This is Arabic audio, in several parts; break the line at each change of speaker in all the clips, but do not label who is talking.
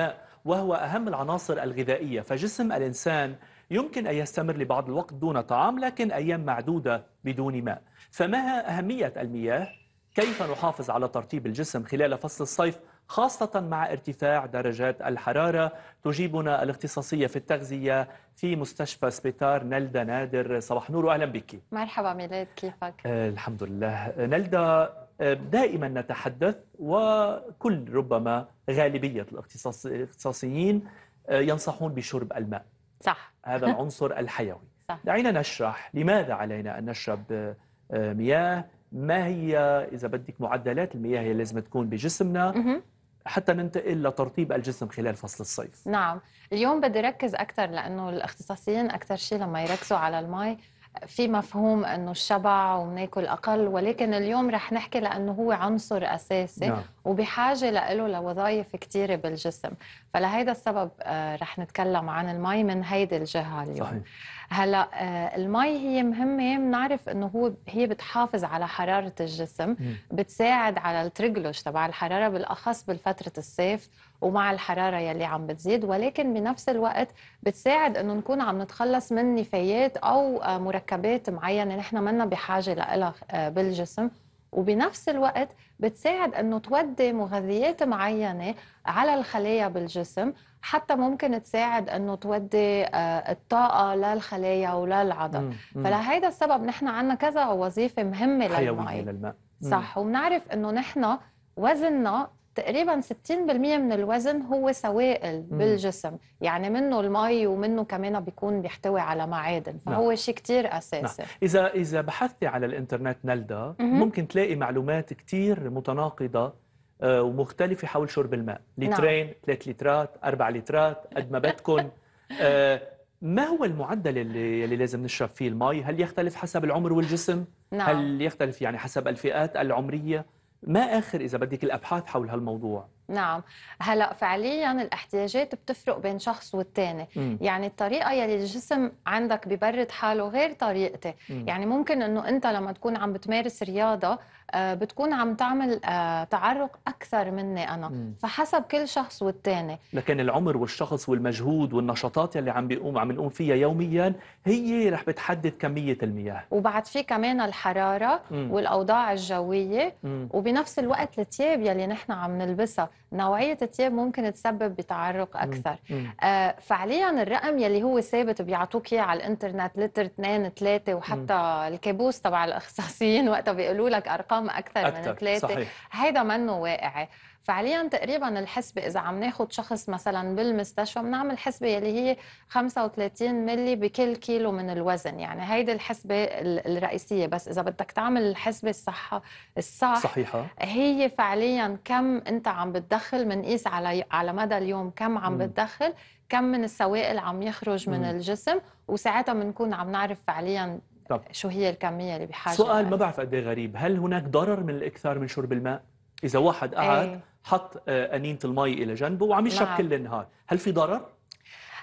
الماء وهو أهم العناصر الغذائية فجسم الإنسان يمكن أن يستمر لبعض الوقت دون طعام لكن أيام معدودة بدون ماء فما أهمية المياه؟ كيف نحافظ على ترطيب الجسم خلال فصل الصيف خاصة مع ارتفاع درجات الحرارة تجيبنا الاختصاصية في التغذية في مستشفى سبيتار نلدا نادر صباح نور وأهلا بك
مرحبا ميلاد كيفك؟
آه، الحمد لله نلدا دائما نتحدث وكل ربما غالبية الاختصاص الاختصاصيين آه، ينصحون بشرب الماء صح هذا العنصر الحيوي صح. دعينا نشرح لماذا علينا أن نشرب آه، مياه ما هي إذا بدك معدلات المياه هي لازم تكون بجسمنا حتى ننتقل لترطيب الجسم خلال فصل الصيف
نعم اليوم بدي ركز أكثر لأنه الاختصاصيين أكثر شيء لما يركزوا على المي في مفهوم انه الشبع وناكل اقل ولكن اليوم رح نحكي لانه هو عنصر اساسي نعم. وبحاجه له لوظائف كثيره بالجسم فلهيدا السبب آه، رح نتكلم عن المي من هيدي الجهه اليوم صحيح. هلا آه، المي هي مهمه بنعرف انه هو هي بتحافظ على حراره الجسم بتساعد على التريجلوش تبع الحراره بالاخص بالفتره الصيف ومع الحراره يلي عم بتزيد ولكن بنفس الوقت بتساعد انه نكون عم نتخلص من نفايات او آه، مركبات معينه نحن منا بحاجه لها آه، بالجسم وبنفس الوقت بتساعد انه تودي مغذيات معينه على الخلايا بالجسم حتى ممكن تساعد انه تودي آه، الطاقه للخلايا وللعضل فلهيدا السبب نحن عندنا كذا وظيفه مهمه للماء حيويه للماء صح وبنعرف انه نحن وزننا تقريبا 60% من الوزن هو سوائل بالجسم يعني منه المي ومنه كمان بيكون بيحتوي على معادن نعم. فهو نعم. شيء كتير نعم. أساسي نعم.
إذا إذا بحثتي على الإنترنت نلدا ممكن تلاقي معلومات كتير متناقضة آه، ومختلفة حول شرب الماء نعم. لترين نعم. لترات 4 لترات قد ما بدكم آه، ما هو المعدل اللي, اللي لازم نشرب فيه المي هل يختلف حسب العمر والجسم نعم. هل يختلف يعني حسب الفئات العمرية ما آخر إذا بدك الأبحاث حول هالموضوع؟
نعم هلا فعليا الاحتياجات بتفرق بين شخص والتاني مم. يعني الطريقه يلي الجسم عندك ببرد حاله غير طريقتي مم. يعني ممكن انه انت لما تكون عم بتمارس رياضه آه، بتكون عم تعمل آه، تعرق اكثر مني انا مم. فحسب كل شخص والتاني
لكن العمر والشخص والمجهود والنشاطات يلي عم بيقوم عم نقوم فيها يوميا هي رح بتحدد كميه المياه
وبعد في كمان الحراره مم. والاوضاع الجويه مم. وبنفس الوقت الثياب يلي نحن عم نلبسها نوعيه الثياب ممكن تسبب بتعرق اكثر آه فعليا الرقم يلي هو ثابت بيعطوك اياه على الانترنت لتر 2 3 وحتى مم. الكابوس تبع الاخصائيين وقتها بيقولوا لك ارقام اكثر, أكثر. من 3 هيدا منه واقعي فعليا تقريبا الحسبه اذا عم ناخذ شخص مثلا بالمستشفى بنعمل حسبه يلي هي 35 ملي بكل كيلو من الوزن يعني هيدي الحسبه الرئيسيه بس اذا بدك تعمل الحسبه الصحه الصح صحيحه هي فعليا كم انت عم بت بتدخل بنقيس على على مدى اليوم كم عم بتدخل كم من السوائل عم يخرج من الجسم وساعتها بنكون عم نعرف فعليا طب. شو هي الكميه اللي بحاجه سؤال
ما بعرف قد إيه غريب هل هناك ضرر من الاكثار من شرب الماء اذا واحد إيه. قعد أي. حط آه، انينه المي الى جنبه وعم يشرب كل نعم. النهار هل في ضرر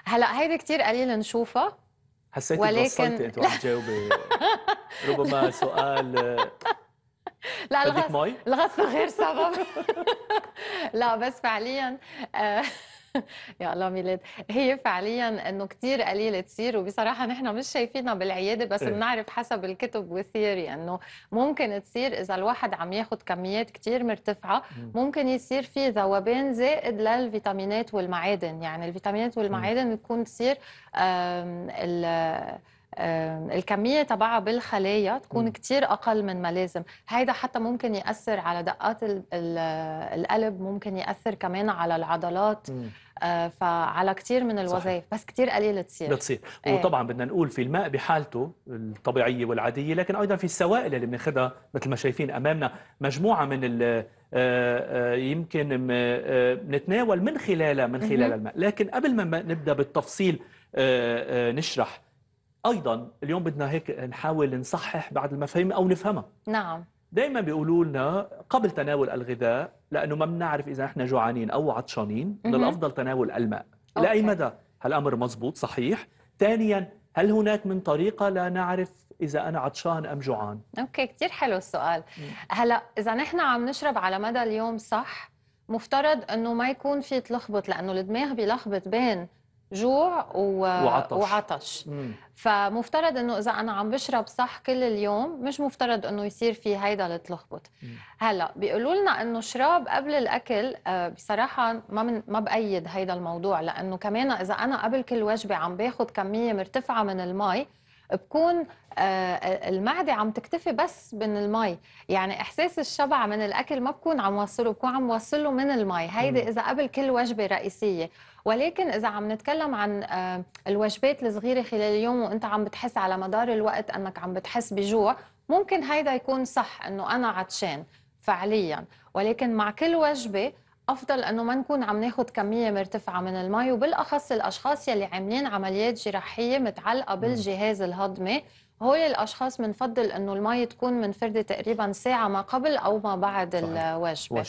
هلا هيدي كثير قليل نشوفها
حسيت ولكن انت عم تجاوبي ربما سؤال آه،
لا لا مي؟ الغسل غير سبب لا بس فعليا آه، يا الله ميلاد هي فعليا انه كثير قليله تصير وبصراحه نحن مش شايفينها بالعياده بس إيه؟ بنعرف حسب الكتب والثيوري انه ممكن تصير اذا الواحد عم ياخذ كميات كثير مرتفعه ممكن يصير في ذوبان زائد للفيتامينات والمعادن يعني الفيتامينات والمعادن بتكون تصير الكميه تبعها بالخلايا تكون كثير اقل من ما لازم هيدا حتى ممكن ياثر على دقات القلب ممكن ياثر كمان على العضلات م. آه، فعلى كثير من الوظائف بس كثير قليله تصير بتصير ايه. وطبعا
بدنا نقول في الماء بحالته الطبيعيه والعاديه لكن ايضا في السوائل اللي بناخذها مثل ما شايفين امامنا مجموعه من ال آه، آه، يمكن نتناول من خلالها من خلال الماء لكن قبل ما نبدا بالتفصيل نشرح ايضا اليوم بدنا هيك نحاول نصحح بعض المفاهيم او نفهمها نعم دائما بيقولوا لنا قبل تناول الغذاء لانه ما بنعرف اذا نحن جوعانين او عطشانين من الافضل تناول الماء أوكي. لاي مدى هالامر مزبوط صحيح ثانيا هل هناك من طريقه لا نعرف اذا انا عطشان ام جوعان
اوكي كثير حلو السؤال هلا اذا نحن عم نشرب على مدى اليوم صح مفترض انه ما يكون في تلخبط لانه الدماغ بيلخبط بين جوع و... وعطش, وعطش. فمفترض انه اذا انا عم بشرب صح كل اليوم مش مفترض انه يصير في هيدا التلخبط هلا بيقولوا لنا انه شراب قبل الاكل آه، بصراحه ما من ما بايد هيدا الموضوع لانه كمان اذا انا قبل كل وجبه عم باخذ كميه مرتفعه من المي بكون آه، آه، المعدة عم تكتفي بس من المي يعني إحساس الشبع من الأكل ما بكون عم وصله بكون عم وصله من المي هيدي إذا قبل كل وجبة رئيسية ولكن إذا عم نتكلم عن آه، الوجبات الصغيرة خلال اليوم وأنت عم بتحس على مدار الوقت أنك عم بتحس بجوع ممكن هيدا يكون صح أنه أنا عطشان فعليا ولكن مع كل وجبة افضل انه ما نكون عم ناخذ كميه مرتفعه من المي وبالاخص الاشخاص يلي عاملين عمليات جراحيه متعلقه بالجهاز الهضمي هول الاشخاص بنفضل انه المي تكون منفرده تقريبا ساعه ما قبل او ما بعد الوجبه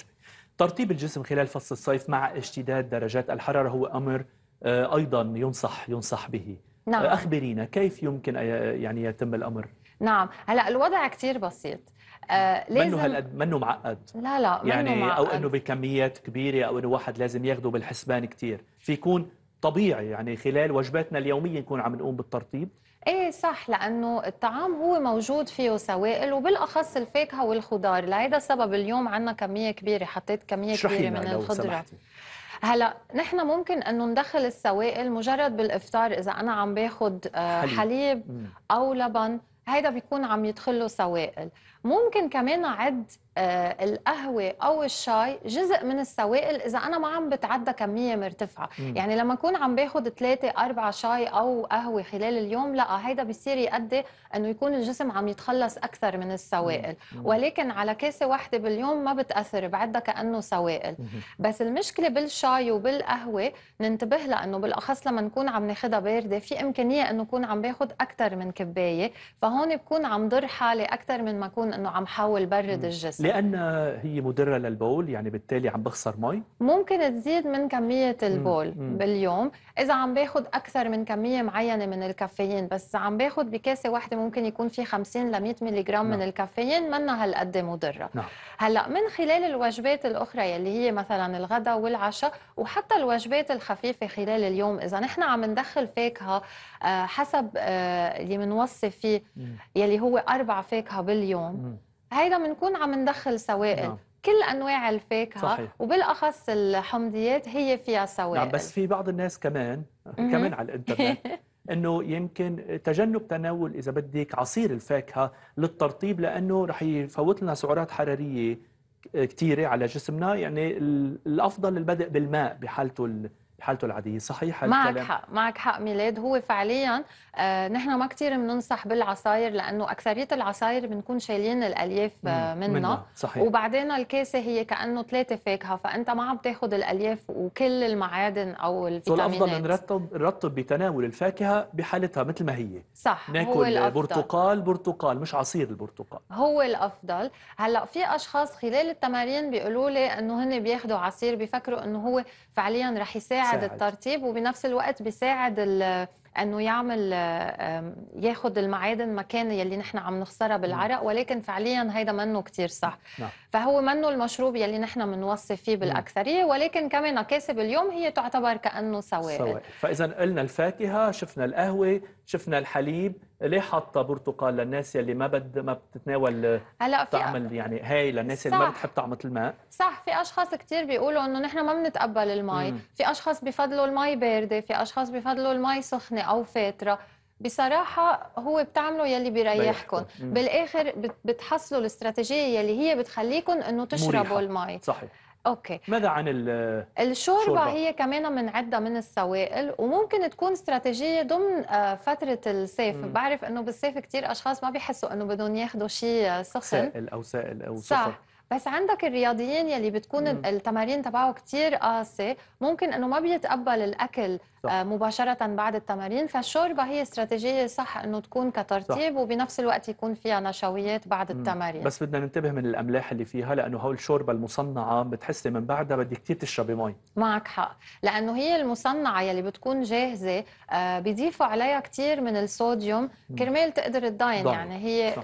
ترطيب الجسم خلال فصل الصيف مع اشتداد درجات الحراره هو امر آه، ايضا ينصح ينصح به نعم. آه، اخبرينا كيف يمكن يعني يتم الامر
نعم هلا الوضع كثير بسيط آه، منه هالقد
منه معقد لا لا منه يعني معقد. او انه بكميات كبيره او انه واحد لازم ياخده بالحسبان كثير في يكون طبيعي يعني خلال وجباتنا اليوميه نكون عم نقوم بالترطيب
ايه صح لانه الطعام هو موجود فيه سوائل وبالاخص الفاكهه والخضار لهيدا السبب اليوم عندنا كميه كبيره حطيت كميه كبيره من الخضره هلا نحن ممكن انه ندخل السوائل مجرد بالافطار اذا انا عم باخذ آه، حليب, حليب او لبن هيدا بيكون عم يدخل له سوائل ممكن كمان عد آه، القهوه او الشاي جزء من السوائل اذا انا ما عم بتعدى كميه مرتفعه مم. يعني لما اكون عم باخذ ثلاثة أربعة شاي او قهوه خلال اليوم لا هيدا بيصير يؤدي انه يكون الجسم عم يتخلص اكثر من السوائل مم. ولكن على كاسه واحده باليوم ما بتاثر بعدها كانه سوائل مم. بس المشكله بالشاي وبالقهوه ننتبه لانه بالاخص لما نكون عم ناخذها بارده في امكانيه انه اكون عم باخذ اكثر من كبايه فهون بكون عم ضر حالي اكثر من ما اكون انه عم حاول برد الجسم لان
هي مضره للبول يعني بالتالي عم بخسر مي
ممكن تزيد من كميه البول مم. باليوم اذا عم باخذ اكثر من كميه معينه من الكافيين بس عم باخذ بكاسه واحده ممكن يكون في 50 ل 100 جرام نعم. من الكافيين منها هالقد مضره نعم. هلا من خلال الوجبات الاخرى يلي هي مثلا الغداء والعشاء وحتى الوجبات الخفيفه خلال اليوم اذا نحن عم ندخل فاكهه آه، حسب آه، اللي بنوصي فيه يلي هو اربع فاكهه باليوم مم. هيدا بنكون عم ندخل سوائل نعم. كل انواع الفاكهه صحيح. وبالاخص الحمضيات هي فيها سوائل نعم بس
في بعض الناس كمان كمان على الانترنت انه يمكن تجنب تناول اذا بدك عصير الفاكهه للترطيب لانه رح يفوت لنا سعرات حراريه كثيره على جسمنا يعني الافضل البدء بالماء بحالته بحالته العاديه صحيح معك الكلام. حق
معك حق ميلاد هو فعليا آه نحن ما كثير بننصح بالعصاير لانه اكثريه العصاير بنكون شايلين الالياف آه منها صحيح. وبعدين الكاسه هي كانه ثلاثه فاكهه فانت ما عم تاخذ الالياف وكل المعادن او الفيتامينات الافضل
نرتب نرتب بتناول الفاكهه بحالتها مثل ما هي
صح ناكل هو الأفضل. برتقال
برتقال مش عصير البرتقال
هو الافضل هلا في اشخاص خلال التمارين بيقولوا لي انه هن بياخذوا عصير بيفكروا انه هو فعليا رح يساعد بيساعد الترطيب وبنفس الوقت بيساعد انه يعمل ياخد المعادن مكان يلي نحن عم نخسرها بالعرق نعم. ولكن فعليا هيدا منه كتير صح نعم. فهو منه المشروب يلي نحن بنوصي فيه بالاكثريه ولكن كمان كاسب اليوم هي تعتبر كانه سوائل سوائل
فاذا قلنا الفاكهه شفنا القهوه شفنا الحليب ليه حاطه برتقال للناس اللي ما بد ما بتتناول هلا في طعم يعني هاي للناس اللي ما بتحب طعمه الماء
صح في اشخاص كثير بيقولوا انه نحن ما بنتقبل المي مم. في اشخاص بفضلوا المي بارده في اشخاص بفضلوا المي سخنه او فاتره بصراحة هو بتعملوا يلي بيريحكم بالآخر بتحصلوا الاستراتيجية يلي هي بتخليكم أنه تشربوا مريحة. المي صحيح
اوكي ماذا عن الشوربه هي
كمان من عده من السوائل وممكن تكون استراتيجيه ضمن آه، فتره الصيف بعرف انه بالصيف كثير اشخاص ما بيحسوا انه بدهم ياخذوا شيء آه، سخن سائل
او سائل او صح
بس عندك الرياضيين يلي بتكون مم. التمارين تبعه كثير قاسي ممكن انه ما بيتقبل الاكل آه، صح. مباشره بعد التمارين فالشوربه هي استراتيجيه صح انه تكون كترتيب صح. وبنفس الوقت يكون فيها نشويات بعد مم. التمارين بس
بدنا ننتبه من الاملاح اللي فيها لانه هول الشوربه المصنعه بتحسي من بعدها بدك كثير تشربي مي
معك حق لانه هي المصنعه يلي بتكون جاهزه آه، بيضيفوا عليها كثير من الصوديوم كرمال تقدر تضاين يعني هي صح.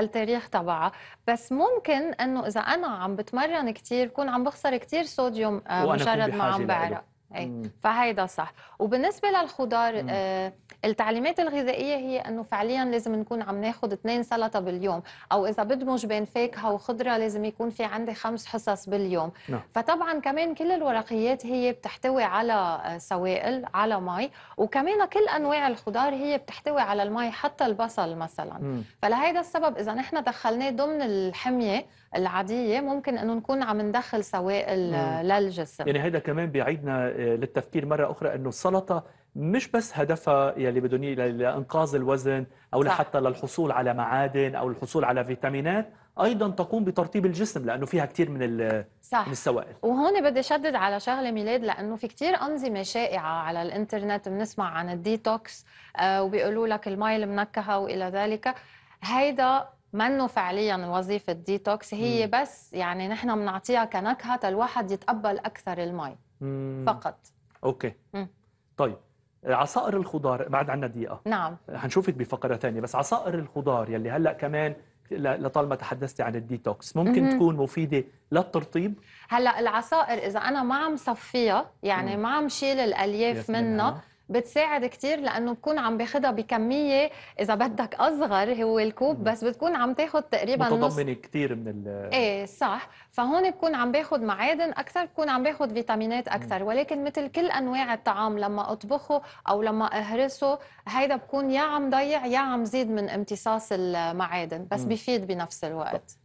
للتاريخ تبعها بس ممكن انه انه اذا انا عم بتمرن كثير بكون عم بخسر كثير صوديوم آه، مجرد ما عم بعرق اي فهيدا صح وبالنسبه للخضار آه التعليمات الغذائيه هي انه فعليا لازم نكون عم ناخذ اثنين سلطه باليوم او اذا بدمج بين فاكهه وخضره لازم يكون في عندي خمس حصص باليوم نعم. فطبعا كمان كل الورقيات هي بتحتوي على آه، سوائل على مي وكمان كل انواع الخضار هي بتحتوي على المي حتى البصل مثلا مم. فلهيدا السبب اذا نحن دخلناه ضمن الحميه العاديه ممكن انه نكون عم ندخل سوائل للجسم يعني هذا
كمان بيعيدنا آه، للتفكير مره اخرى انه السلطه مش بس هدفها يلي بدهم لانقاذ الوزن او لحتى للحصول على معادن او الحصول على فيتامينات ايضا تقوم بترطيب الجسم لانه فيها كثير من صح. من السوائل
وهون بدي شدد على شغله ميلاد لانه في كثير انظمه شائعه على الانترنت بنسمع عن الديتوكس آه، وبيقولوا لك المي المنكهه والى ذلك هيدا منه فعليا وظيفه ديتوكس هي مم. بس يعني نحن بنعطيها كنكهه الواحد يتقبل اكثر المي
فقط اوكي مم. طيب عصائر الخضار بعد عنا دقيقه نعم هنشوفك بفقره ثانيه بس عصائر الخضار يلي هلا كمان لطالما تحدثتي عن الديتوكس ممكن مم. تكون مفيده للترطيب
هلا العصائر اذا انا ما عم صفيها يعني مم. ما عم شيل الالياف منها بتساعد كثير لانه بكون عم باخذها بكميه اذا بدك اصغر هو الكوب بس بتكون عم تاخذ تقريبا متضمنه
كثير من ال
ايه صح فهون بكون عم باخذ معادن اكثر بكون عم باخذ فيتامينات اكثر ولكن مثل كل انواع الطعام لما اطبخه او لما اهرسه هيدا بكون يا عم ضيع يا عم زيد من امتصاص المعادن بس بفيد بنفس الوقت